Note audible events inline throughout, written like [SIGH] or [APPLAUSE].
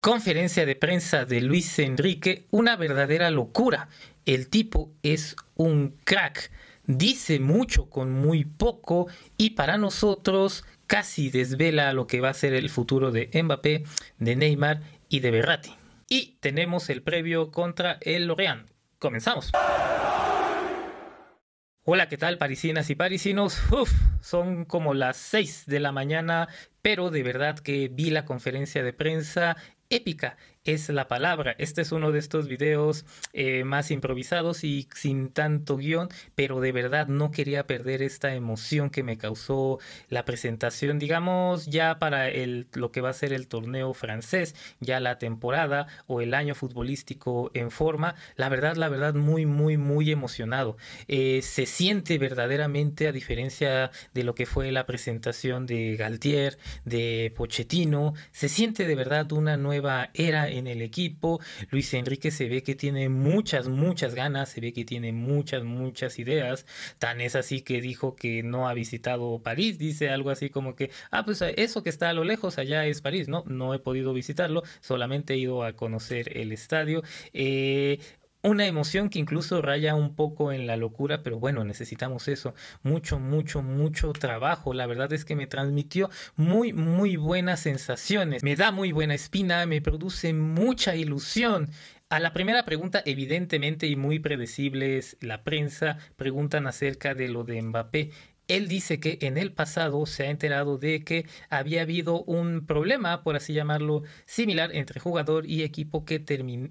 conferencia de prensa de Luis Enrique, una verdadera locura. El tipo es un crack, dice mucho con muy poco y para nosotros casi desvela lo que va a ser el futuro de Mbappé, de Neymar y de Berratti. Y tenemos el previo contra el Lorient. Comenzamos. Hola, ¿qué tal parisinas y parisinos? Uf, son como las 6 de la mañana, pero de verdad que vi la conferencia de prensa épica es la palabra. Este es uno de estos videos eh, más improvisados y sin tanto guión, pero de verdad no quería perder esta emoción que me causó la presentación, digamos, ya para el, lo que va a ser el torneo francés, ya la temporada o el año futbolístico en forma. La verdad, la verdad, muy, muy, muy emocionado. Eh, se siente verdaderamente, a diferencia de lo que fue la presentación de Galtier, de Pochettino, se siente de verdad una nueva era en en el equipo. Luis Enrique se ve que tiene muchas, muchas ganas, se ve que tiene muchas, muchas ideas. Tan es así que dijo que no ha visitado París, dice algo así como que, ah, pues eso que está a lo lejos allá es París, ¿no? No he podido visitarlo, solamente he ido a conocer el estadio. Eh, una emoción que incluso raya un poco en la locura, pero bueno, necesitamos eso. Mucho, mucho, mucho trabajo. La verdad es que me transmitió muy, muy buenas sensaciones. Me da muy buena espina, me produce mucha ilusión. A la primera pregunta, evidentemente y muy predecible, es la prensa. Preguntan acerca de lo de Mbappé él dice que en el pasado se ha enterado de que había habido un problema, por así llamarlo, similar entre jugador y equipo que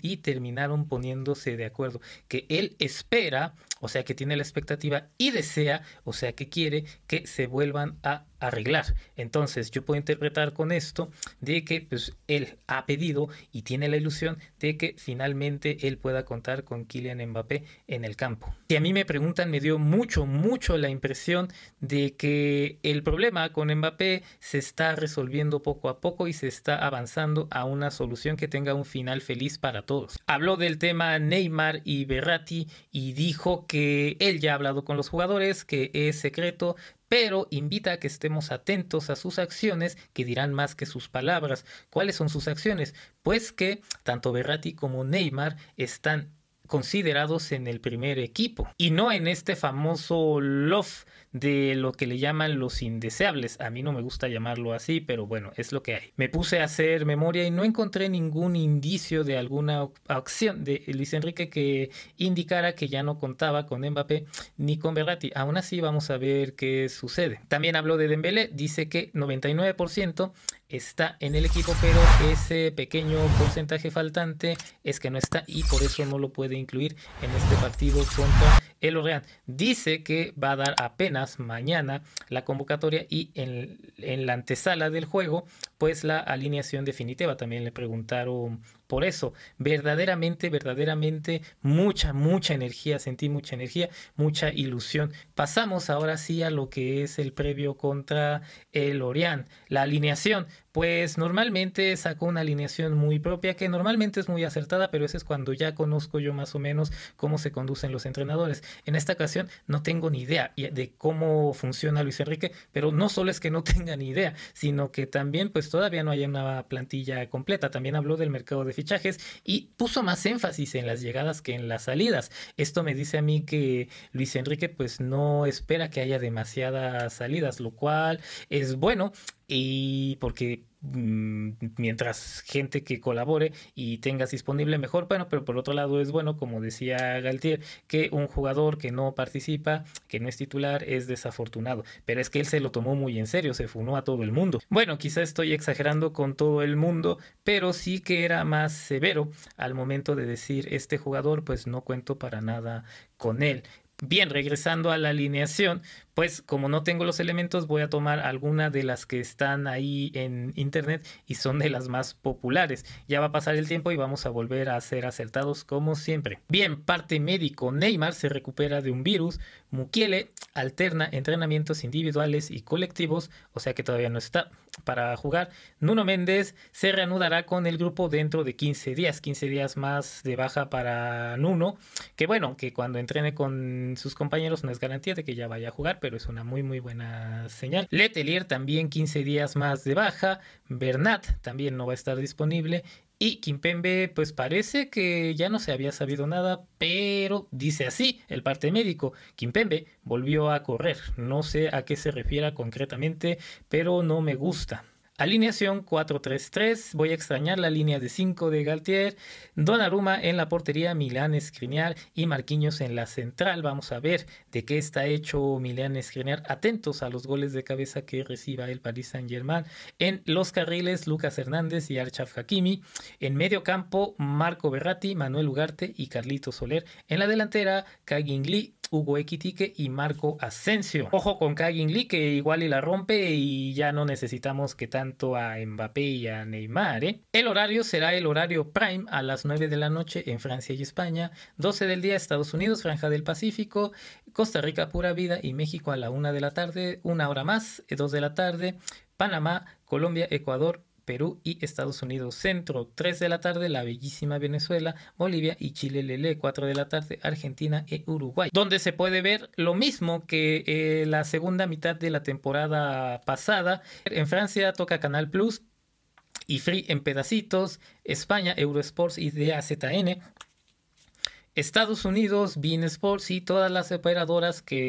y terminaron poniéndose de acuerdo. Que él espera, o sea que tiene la expectativa y desea, o sea que quiere que se vuelvan a arreglar. Entonces yo puedo interpretar con esto de que pues él ha pedido y tiene la ilusión de que finalmente él pueda contar con Kylian Mbappé en el campo. Si a mí me preguntan me dio mucho mucho la impresión de que el problema con Mbappé se está resolviendo poco a poco y se está avanzando a una solución que tenga un final feliz para todos. Habló del tema Neymar y Berratti y dijo que él ya ha hablado con los jugadores, que es secreto, pero invita a que estemos atentos a sus acciones que dirán más que sus palabras. ¿Cuáles son sus acciones? Pues que tanto Berratti como Neymar están considerados en el primer equipo y no en este famoso love de lo que le llaman los indeseables. A mí no me gusta llamarlo así, pero bueno, es lo que hay. Me puse a hacer memoria y no encontré ningún indicio de alguna acción de Luis Enrique que indicara que ya no contaba con Mbappé ni con Berratti. Aún así vamos a ver qué sucede. También habló de Dembélé, dice que 99% está en el equipo, pero ese pequeño porcentaje faltante es que no está y por eso no lo puede incluir en este partido contra el Orián dice que va a dar apenas mañana la convocatoria y en, la antesala del juego, pues la alineación definitiva. También le preguntaron por eso. Verdaderamente, verdaderamente, mucha, mucha energía. Sentí mucha energía, mucha ilusión. Pasamos ahora sí a lo que es el previo contra el Orián La alineación, pues normalmente sacó una alineación muy propia que normalmente es muy acertada, pero ese es cuando ya conozco yo más o menos cómo se conducen los entrenadores. En esta ocasión no tengo ni idea de cómo funciona Luis Enrique, pero no solo es que no [LAUGHS] tenga ni idea, sino que también pues todavía no hay una plantilla completa. También habló del mercado de fichajes y puso más énfasis en las llegadas que en las salidas. Esto me dice a mí que Luis Enrique pues no espera que haya demasiadas salidas, lo cual es bueno y porque mm, mientras gente que colabore y tengas disponible mejor, bueno, pero por otro lado es bueno, como decía Galtier, que un jugador que no participa, que no es titular, es desafortunado, pero es que él se lo tomó muy en serio, se funó a todo el mundo. Bueno, quizá estoy exagerando con todo el mundo, pero sí que era más severo al momento de decir este jugador pues no cuento para nada con él. Bien, regresando a la alineación, pues como no tengo los elementos, voy a tomar alguna de las que están ahí en internet y son de las más populares. Ya va a pasar el tiempo y vamos a volver a ser acertados como siempre. Bien, parte médico. Neymar se recupera de un virus. Mukiele alterna entrenamientos individuales y colectivos, o sea que todavía no está para jugar. Nuno Méndez se reanudará con el grupo dentro de 15 días, 15 días más de baja para Nuno, que bueno, que cuando entrene con sus compañeros no es garantía de que ya vaya a jugar, pero es una muy muy buena señal. Letelier también 15 días más de baja, Bernat también no va a estar disponible y Kimpembe, pues parece que ya no se había sabido nada, pero dice así el parte médico. Kimpembe volvió a correr. No sé a qué se refiera concretamente, pero no me gusta. Alineación 4-3-3. Voy a extrañar la línea de 5 de Galtier. Donnarumma en la portería, Milán Escriniar y Marquinhos en la central. Vamos a ver de qué está hecho Milán Escriniar, Atentos a los goles de cabeza que reciba el Paris Saint-Germain. En los carriles, Lucas Hernández y Archaf Hakimi. En medio campo, Marco Berratti, Manuel Ugarte y Carlito Soler. En la delantera, Kai Lee, Hugo Equitique y Marco Asensio. Ojo con Kagin Lee que igual y la rompe y ya no necesitamos que tanto a Mbappé y a Neymar. ¿eh? El horario será el horario prime a las 9 de la noche en Francia y España, 12 del día Estados Unidos, Franja del Pacífico, Costa Rica Pura Vida y México a la 1 de la tarde, una hora más, 2 eh, de la tarde, Panamá, Colombia, Ecuador, Perú y Estados Unidos. Centro, 3 de la tarde, la bellísima Venezuela, Bolivia y Chile, Lele, 4 de la tarde, Argentina y e Uruguay. Donde se puede ver lo mismo que eh, la segunda mitad de la temporada pasada. En Francia toca Canal Plus y Free en pedacitos. España, Eurosports y DAZN. Estados Unidos, Bean Sports y todas las operadoras que